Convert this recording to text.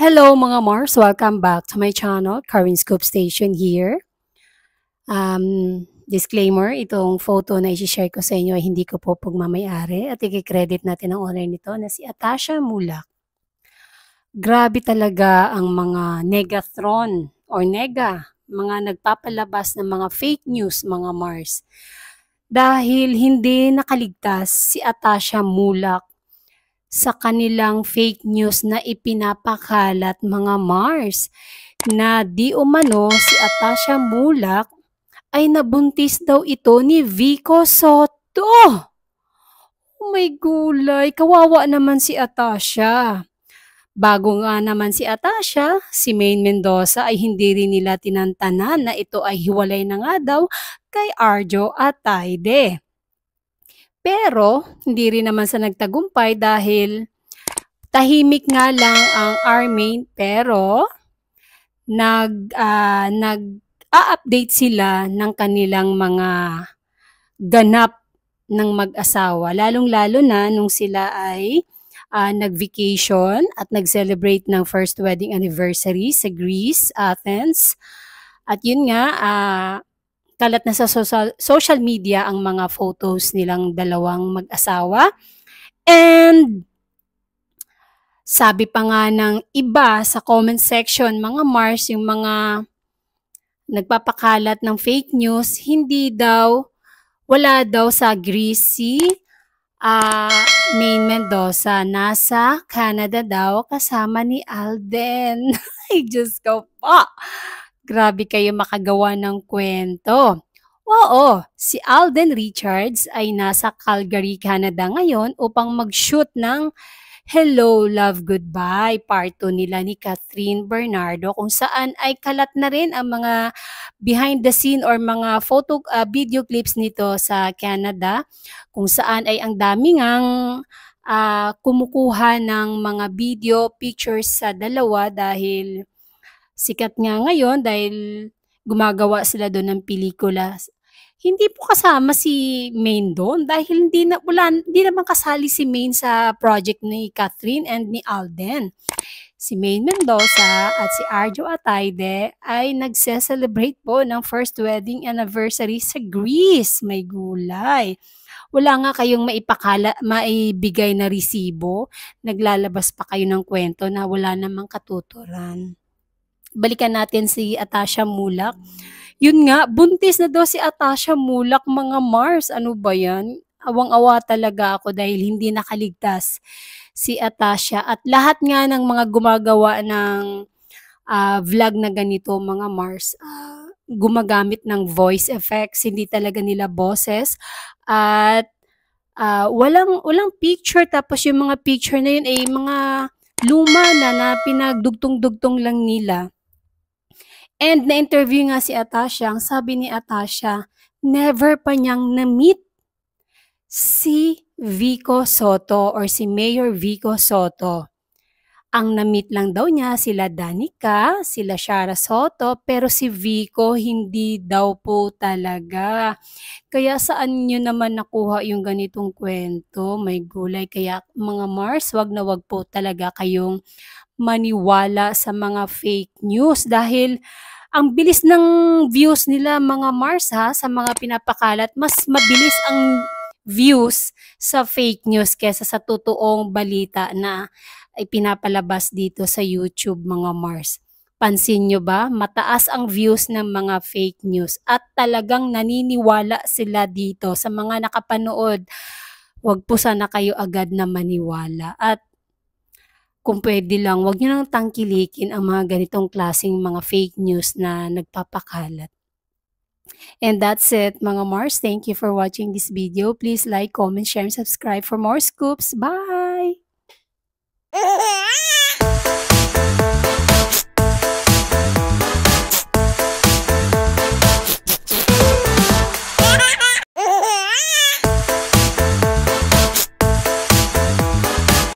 Hello mga Mars! Welcome back to my channel, Karin Scoop Station here. Um, disclaimer, itong photo na i share ko sa inyo ay hindi ko po pagmamayari at i-credit natin ang owner nito na si Atasha Mulak. Grabe talaga ang mga negatron or nega, mga nagpapalabas ng mga fake news mga Mars. Dahil hindi nakaligtas si Atasha Mulak sa kanilang fake news na ipinapakalat mga Mars na di umano si Atasha Mulak ay nabuntis daw ito ni Vico Soto. Oh my gulay, kawawa naman si Atasha. Bago nga naman si Atasha, si Main Mendoza ay hindi rin nila tinantanan na ito ay hiwalay na nga daw kay Arjo Atayde. Pero, hindi rin naman sa nagtagumpay dahil tahimik nga lang ang army pero nag uh, ah, nag update sila ng kanilang mga ganap ng mag-asawa lalong-lalo na nung sila ay uh, nag-vacation at nag-celebrate ng first wedding anniversary sa Greece, Athens. At yun nga, uh, Kalat na sa social, media ang mga photos nilang dalawang mag-asawa. And sabi pa nga ng iba sa comment section, mga Mars, yung mga nagpapakalat ng fake news, hindi daw, wala daw sa Greasy uh, Maine Mendoza. Nasa Canada daw kasama ni Alden. Ay, Diyos ko pa. Grabe kayo makagawa ng kwento. Oo, si Alden Richards ay nasa Calgary, Canada ngayon upang mag-shoot ng Hello Love Goodbye part 2 nila ni Catherine Bernardo kung saan ay kalat na rin ang mga behind the scene or mga photo uh, video clips nito sa Canada kung saan ay ang daming ngang uh, kumukuha ng mga video pictures sa dalawa dahil sikat nga ngayon dahil gumagawa sila doon ng pelikula. Hindi po kasama si Maine doon dahil hindi na wala, hindi naman kasali si Maine sa project ni Catherine and ni Alden. Si Maine Mendoza at si Arjo Atayde ay nagse-celebrate po ng first wedding anniversary sa Greece. May gulay. Wala nga kayong maipakala, maibigay na resibo. Naglalabas pa kayo ng kwento na wala namang katuturan balikan natin si Atasha Mulak. Yun nga, buntis na daw si Atasha Mulak, mga Mars. Ano ba yan? Awang-awa talaga ako dahil hindi nakaligtas si Atasha. At lahat nga ng mga gumagawa ng uh, vlog na ganito, mga Mars, uh, gumagamit ng voice effects, hindi talaga nila boses. At uh, walang, walang picture, tapos yung mga picture na yun ay mga luma na na pinagdugtong-dugtong lang nila. And na-interview nga si Atasha, ang sabi ni Atasha, never pa niyang na-meet si Vico Soto or si Mayor Vico Soto. Ang namit lang daw niya sila Danica, sila Shara Soto, pero si Vico hindi daw po talaga. Kaya saan niyo naman nakuha yung ganitong kwento? May gulay. Kaya mga Mars, wag na wag po talaga kayong maniwala sa mga fake news dahil ang bilis ng views nila mga Mars ha sa mga pinapakalat. Mas mabilis ang views sa fake news kesa sa totoong balita na ipinapalabas dito sa YouTube mga Mars. Pansin nyo ba, mataas ang views ng mga fake news at talagang naniniwala sila dito sa mga nakapanood. Huwag po sana kayo agad na maniwala at kung pwede lang, huwag nyo nang tangkilikin ang mga ganitong klasing mga fake news na nagpapakalat. And that's it, mga Mars. Thank you for watching this video. Please like, comment, share, and subscribe for more scoops. Bye!